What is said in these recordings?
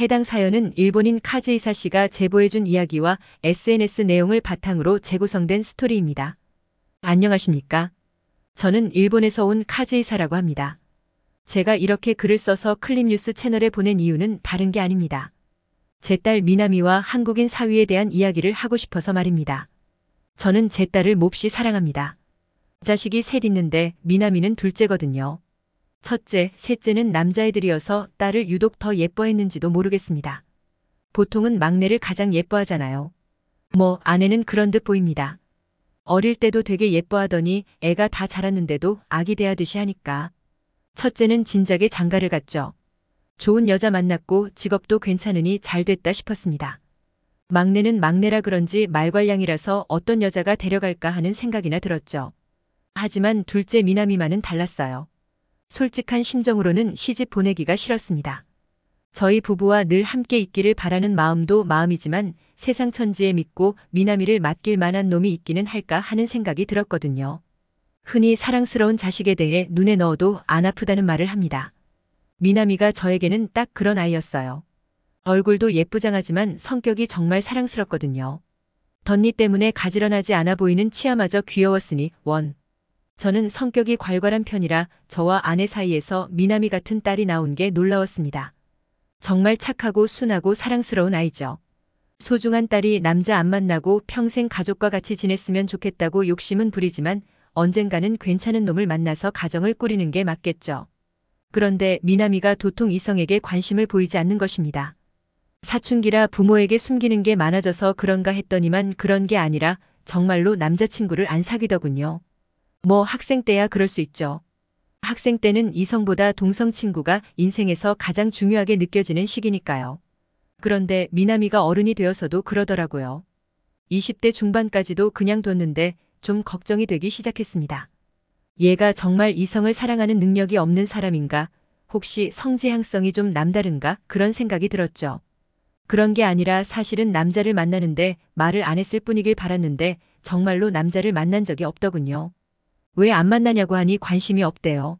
해당 사연은 일본인 카즈이사 씨가 제보해준 이야기와 SNS 내용을 바탕으로 재구성된 스토리입니다. 안녕하십니까? 저는 일본에서 온 카즈이사라고 합니다. 제가 이렇게 글을 써서 클립뉴스 채널에 보낸 이유는 다른 게 아닙니다. 제 딸 미나미와 한국인 사위에 대한 이야기를 하고 싶어서 말입니다. 저는 제 딸을 몹시 사랑합니다. 자식이 셋 있는데 미나미는 둘째거든요. 첫째, 셋째는 남자애들이어서 딸을 유독 더 예뻐했는지도 모르겠습니다. 보통은 막내를 가장 예뻐하잖아요. 뭐 아내는 그런 듯 보입니다. 어릴 때도 되게 예뻐하더니 애가 다 자랐는데도 아기 대하듯이 하니까. 첫째는 진작에 장가를 갔죠. 좋은 여자 만났고 직업도 괜찮으니 잘 됐다 싶었습니다. 막내는 막내라 그런지 말괄량이라서 어떤 여자가 데려갈까 하는 생각이나 들었죠. 하지만 둘째 미남이만은 달랐어요. 솔직한 심정으로는 시집 보내기가 싫었습니다. 저희 부부와 늘 함께 있기를 바라는 마음도 마음이지만 세상 천지에 믿고 미나미를 맡길 만한 놈이 있기는 할까 하는 생각이 들었거든요. 흔히 사랑스러운 자식에 대해 눈에 넣어도 안 아프다는 말을 합니다. 미나미가 저에게는 딱 그런 아이였어요. 얼굴도 예쁘장하지만 성격이 정말 사랑스럽거든요. 덧니 때문에 가지런하지 않아 보이는 치아마저 귀여웠으니 원. 저는 성격이 괄괄한 편이라 저와 아내 사이에서 미남이 같은 딸이 나온 게 놀라웠습니다. 정말 착하고 순하고 사랑스러운 아이죠. 소중한 딸이 남자 안 만나고 평생 가족과 같이 지냈으면 좋겠다고 욕심은 부리지만 언젠가는 괜찮은 놈을 만나서 가정을 꾸리는 게 맞겠죠. 그런데 미나미가 도통 이성에게 관심을 보이지 않는 것입니다. 사춘기라 부모에게 숨기는 게 많아져서 그런가 했더니만 그런 게 아니라 정말로 남자친구를 안 사귀더군요. 뭐 학생 때야 그럴 수 있죠. 학생 때는 이성보다 동성 친구가 인생에서 가장 중요하게 느껴지는 시기니까요. 그런데 미나미가 어른이 되어서도 그러더라고요. 20대 중반까지도 그냥 뒀는데 좀 걱정이 되기 시작했습니다. 얘가 정말 이성을 사랑하는 능력이 없는 사람인가, 혹시 성지향성이 좀 남다른가 그런 생각이 들었죠. 그런 게 아니라 사실은 남자를 만나는데 말을 안 했을 뿐이길 바랐는데 정말로 남자를 만난 적이 없더군요. 왜안 만나냐고 하니 관심이 없대요.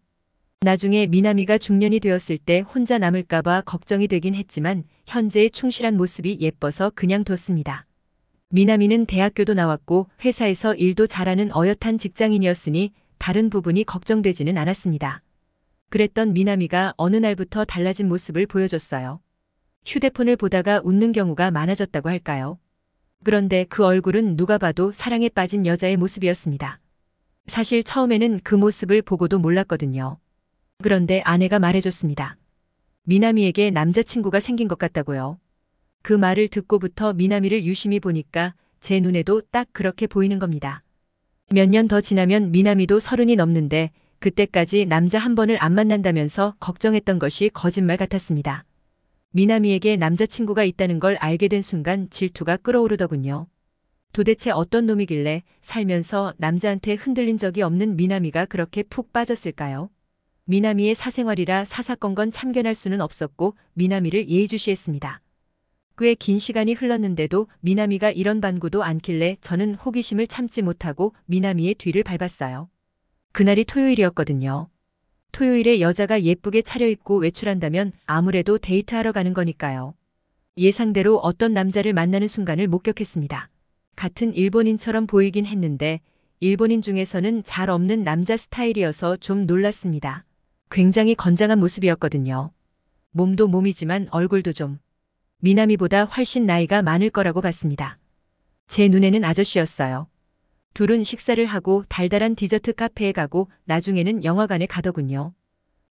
나중에 미나미가 중년이 되었을 때 혼자 남을까봐 걱정이 되긴 했지만 현재의 충실한 모습이 예뻐서 그냥 뒀습니다. 미나미는 대학교도 나왔고 회사에서 일도 잘하는 어엿한 직장인이었으니 다른 부분이 걱정되지는 않았습니다. 그랬던 미나미가 어느 날부터 달라진 모습을 보여줬어요. 휴대폰을 보다가 웃는 경우가 많아졌다고 할까요? 그런데 그 얼굴은 누가 봐도 사랑에 빠진 여자의 모습이었습니다. 사실 처음에는 그 모습을 보고도 몰랐거든요. 그런데 아내가 말해줬습니다. 미나미에게 남자친구가 생긴 것 같다고요. 그 말을 듣고부터 미나미를 유심히 보니까 제 눈에도 딱 그렇게 보이는 겁니다. 몇 년 더 지나면 미나미도 서른이 넘는데 그때까지 남자 한 번을 안 만난다면서 걱정했던 것이 거짓말 같았습니다. 미나미에게 남자친구가 있다는 걸 알게 된 순간 질투가 끓어오르더군요. 도대체 어떤 놈이길래 살면서 남자한테 흔들린 적이 없는 미나미가 그렇게 푹 빠졌을까요? 미나미의 사생활이라 사사건건 참견할 수는 없었고 미나미를 예의주시했습니다. 꽤 긴 시간이 흘렀는데도 미나미가 이런 반구도 않길래 저는 호기심을 참지 못하고 미나미의 뒤를 밟았어요. 그날이 토요일이었거든요. 토요일에 여자가 예쁘게 차려입고 외출한다면 아무래도 데이트하러 가는 거니까요. 예상대로 어떤 남자를 만나는 순간을 목격했습니다. 같은 일본인처럼 보이긴 했는데 일본인 중에서는 잘 없는 남자 스타일이어서 좀 놀랐습니다. 굉장히 건장한 모습이었거든요. 몸도 몸이지만 얼굴도 좀 미나미보다 훨씬 나이가 많을 거라고 봤습니다. 제 눈에는 아저씨였어요. 둘은 식사를 하고 달달한 디저트 카페에 가고 나중에는 영화관에 가더군요.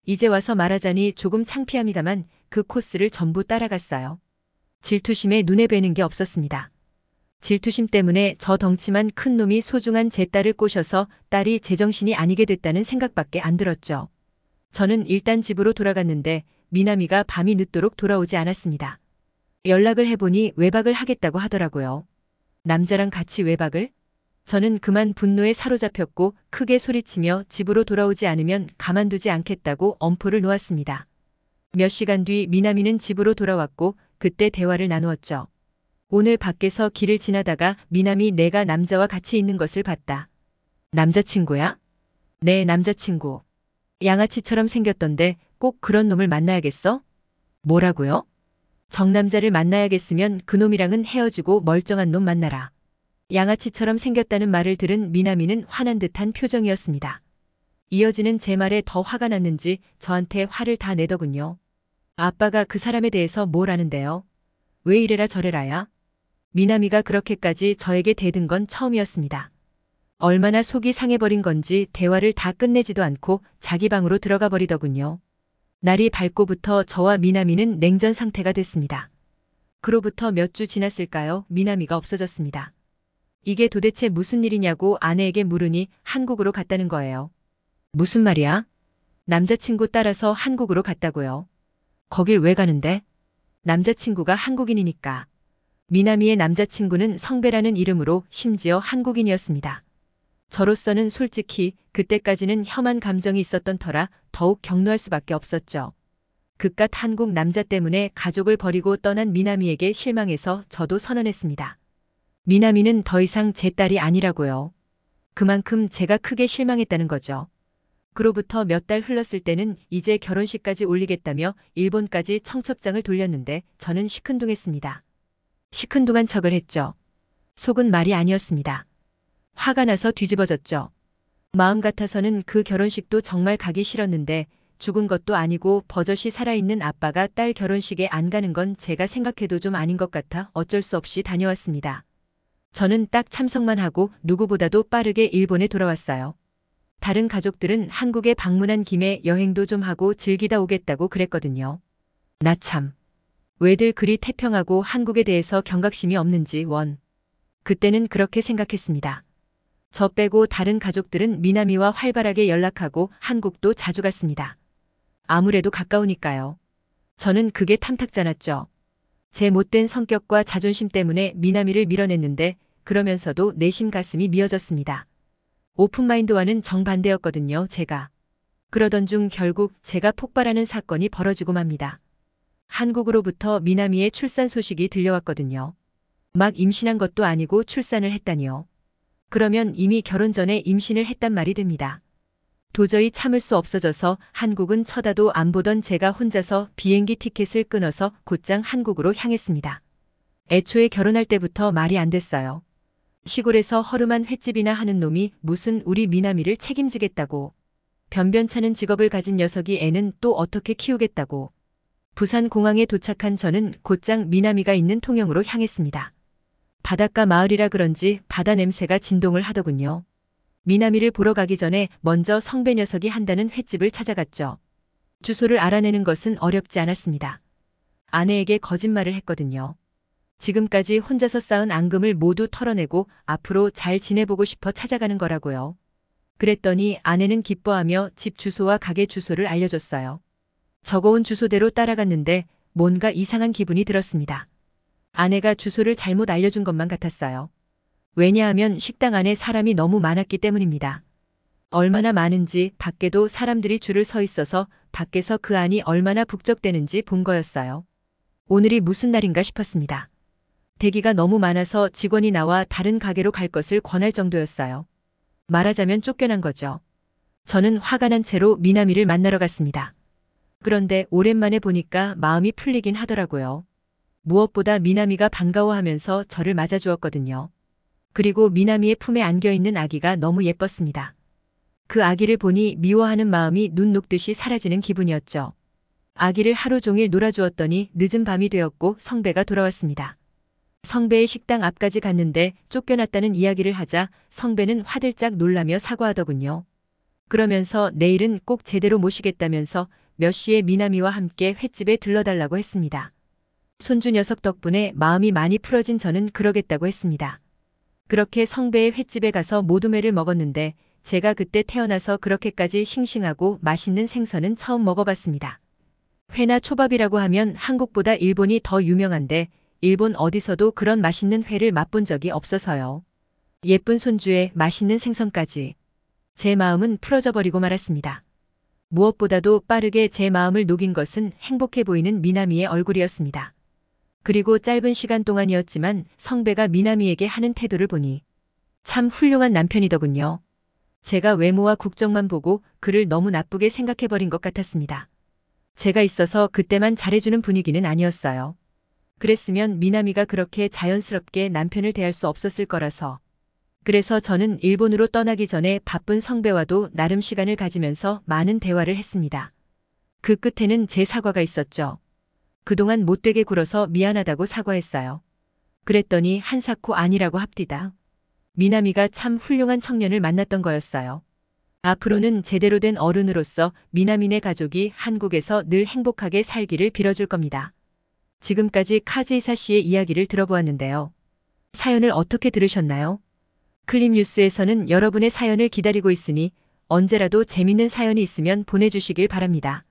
이제 와서 말하자니 조금 창피합니다만 그 코스를 전부 따라갔어요. 질투심에 눈에 뵈는 게 없었습니다. 질투심 때문에 저 덩치만 큰 놈이 소중한 제 딸을 꼬셔서 딸이 제정신이 아니게 됐다는 생각밖에 안 들었죠. 저는 일단 집으로 돌아갔는데 미나미가 밤이 늦도록 돌아오지 않았습니다. 연락을 해보니 외박을 하겠다고 하더라고요. 남자랑 같이 외박을? 저는 그만 분노에 사로잡혔고 크게 소리치며 집으로 돌아오지 않으면 가만두지 않겠다고 엄포를 놓았습니다. 몇 시간 뒤 미나미는 집으로 돌아왔고 그때 대화를 나누었죠. 오늘 밖에서 길을 지나다가 미남이 내가 남자와 같이 있는 것을 봤다. 남자친구야? 네, 남자친구. 양아치처럼 생겼던데 꼭 그런 놈을 만나야겠어? 뭐라고요? 정남자를 만나야겠으면 그놈이랑은 헤어지고 멀쩡한 놈 만나라. 양아치처럼 생겼다는 말을 들은 미남이는 화난 듯한 표정이었습니다. 이어지는 제 말에 더 화가 났는지 저한테 화를 다 내더군요. 아빠가 그 사람에 대해서 뭘 아는데요? 왜 이래라 저래라야? 미나미가 그렇게까지 저에게 대든 건 처음이었습니다. 얼마나 속이 상해버린 건지 대화를 다 끝내지도 않고 자기 방으로 들어가 버리더군요. 날이 밝고부터 저와 미나미는 냉전 상태가 됐습니다. 그로부터 몇 주 지났을까요? 미나미가 없어졌습니다. 이게 도대체 무슨 일이냐고 아내에게 물으니 한국으로 갔다는 거예요. 무슨 말이야? 남자친구 따라서 한국으로 갔다고요. 거길 왜 가는데? 남자친구가 한국인이니까. 미나미의 남자친구는 성배라는 이름으로 심지어 한국인이었습니다. 저로서는 솔직히 그때까지는 혐한 감정이 있었던 터라 더욱 격노할 수밖에 없었죠. 그깟 한국 남자 때문에 가족을 버리고 떠난 미나미에게 실망해서 저도 선언했습니다. 미나미는 더 이상 제 딸이 아니라고요. 그만큼 제가 크게 실망했다는 거죠. 그로부터 몇 달 흘렀을 때는 이제 결혼식까지 올리겠다며 일본까지 청첩장을 돌렸는데 저는 시큰둥했습니다. 시큰둥한 척을 했죠. 속은 말이 아니었습니다. 화가 나서 뒤집어졌죠. 마음 같아서는 그 결혼식도 정말 가기 싫었는데 죽은 것도 아니고 버젓이 살아있는 아빠가 딸 결혼식에 안 가는 건 제가 생각해도 좀 아닌 것 같아 어쩔 수 없이 다녀왔습니다. 저는 딱 참석만 하고 누구보다도 빠르게 일본에 돌아왔어요. 다른 가족들은 한국에 방문한 김에 여행도 좀 하고 즐기다 오겠다고 그랬거든요. 나 참. 왜들 그리 태평하고 한국에 대해서 경각심이 없는지 원. 그때는 그렇게 생각했습니다. 저 빼고 다른 가족들은 미나미와 활발하게 연락하고 한국도 자주 갔습니다. 아무래도 가까우니까요. 저는 그게 탐탁잖았죠. 제 못된 성격과 자존심 때문에 미나미를 밀어냈는데 그러면서도 내심 가슴이 미어졌습니다. 오픈마인드와는 정반대였거든요, 제가. 그러던 중 결국 제가 폭발하는 사건이 벌어지고 맙니다. 한국으로부터 미나미의 출산 소식이 들려왔거든요. 막 임신한 것도 아니고 출산을 했다니요. 그러면 이미 결혼 전에 임신을 했단 말이 됩니다. 도저히 참을 수 없어져서 한국은 쳐다도 안 보던 제가 혼자서 비행기 티켓을 끊어서 곧장 한국으로 향했습니다. 애초에 결혼할 때부터 말이 안 됐어요. 시골에서 허름한 횟집이나 하는 놈이 무슨 우리 미나미를 책임지겠다고. 변변찮은 직업을 가진 녀석이 애는 또 어떻게 키우겠다고. 부산공항에 도착한 저는 곧장 미나미가 있는 통영으로 향했습니다. 바닷가 마을이라 그런지 바다 냄새가 진동을 하더군요. 미나미를 보러 가기 전에 먼저 성배 녀석이 한다는 횟집을 찾아갔죠. 주소를 알아내는 것은 어렵지 않았습니다. 아내에게 거짓말을 했거든요. 지금까지 혼자서 쌓은 앙금을 모두 털어내고 앞으로 잘 지내보고 싶어 찾아가는 거라고요. 그랬더니 아내는 기뻐하며 집 주소와 가게 주소를 알려줬어요. 적어온 주소대로 따라갔는데 뭔가 이상한 기분이 들었습니다. 아내가 주소를 잘못 알려준 것만 같았어요. 왜냐하면 식당 안에 사람이 너무 많았기 때문입니다. 얼마나 많은지 밖에도 사람들이 줄을 서 있어서 밖에서 그 안이 얼마나 북적대는지 본 거였어요. 오늘이 무슨 날인가 싶었습니다. 대기가 너무 많아서 직원이 나와 다른 가게로 갈 것을 권할 정도였어요. 말하자면 쫓겨난 거죠. 저는 화가 난 채로 미나미를 만나러 갔습니다. 그런데 오랜만에 보니까 마음이 풀리긴 하더라고요. 무엇보다 미나미가 반가워하면서 저를 맞아주었거든요. 그리고 미나미의 품에 안겨있는 아기가 너무 예뻤습니다. 그 아기를 보니 미워하는 마음이 눈 녹듯이 사라지는 기분이었죠. 아기를 하루 종일 놀아주었더니 늦은 밤이 되었고 성배가 돌아왔습니다. 성배의 식당 앞까지 갔는데 쫓겨났다는 이야기를 하자 성배는 화들짝 놀라며 사과하더군요. 그러면서 내일은 꼭 제대로 모시겠다면서 몇 시에 미나미와 함께 횟집에 들러달라고 했습니다. 손주 녀석 덕분에 마음이 많이 풀어진 저는 그러겠다고 했습니다. 그렇게 성배의 횟집에 가서 모둠회를 먹었는데 제가 그때 태어나서 그렇게까지 싱싱하고 맛있는 생선은 처음 먹어봤습니다. 회나 초밥이라고 하면 한국보다 일본이 더 유명한데 일본 어디서도 그런 맛있는 회를 맛본 적이 없어서요. 예쁜 손주의 맛있는 생선까지. 제 마음은 풀어져 버리고 말았습니다. 무엇보다도 빠르게 제 마음을 녹인 것은 행복해 보이는 미나미의 얼굴이었습니다. 그리고 짧은 시간 동안이었지만 성배가 미나미에게 하는 태도를 보니 참 훌륭한 남편이더군요. 제가 외모와 국적만 보고 그를 너무 나쁘게 생각해버린 것 같았습니다. 제가 있어서 그때만 잘해주는 분위기는 아니었어요. 그랬으면 미나미가 그렇게 자연스럽게 남편을 대할 수 없었을 거라서 그래서 저는 일본으로 떠나기 전에 바쁜 성배와도 나름 시간을 가지면서 많은 대화를 했습니다. 그 끝에는 제 사과가 있었죠. 그동안 못되게 굴어서 미안하다고 사과했어요. 그랬더니 한사코 아니라고 합디다. 미나미가 참 훌륭한 청년을 만났던 거였어요. 앞으로는 제대로 된 어른으로서 미나미네 가족이 한국에서 늘 행복하게 살기를 빌어줄 겁니다. 지금까지 카즈이사 씨의 이야기를 들어보았는데요. 사연을 어떻게 들으셨나요? 클립뉴스에서는 여러분의 사연을 기다리고 있으니 언제라도 재밌는 사연이 있으면 보내주시길 바랍니다.